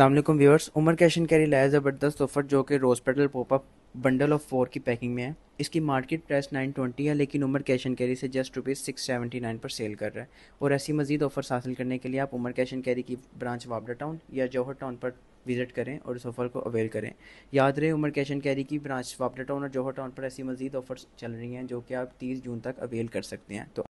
Aslam viewers Umar cash and carry लाया ज़बरदस्त offer जो कि rose petal popup bundle of four की पैकिंग में है इसकी मार्केट प्राइस नाइन ट्वेंटी है लेकिन उमर कैश एंड कैरी से just rupees six seventy nine पर सेल कर रहा है और ऐसी मजीद ऑफर्स हासिल करने के लिए आप उमर कैश एंड कैरी की ब्रांच वाबडा टाउन या जौहर टाउन पर विजिट करें और इस ऑफ़र को अवेल करें याद रहे उमर कैश एंड कैरी की ब्रांच वापडा टाउन और जौहर टाउन पर ऐसी मजीद ऑफर्स चल रही हैं जो कि आप तीस जून तक अवेल कर सकते हैं तो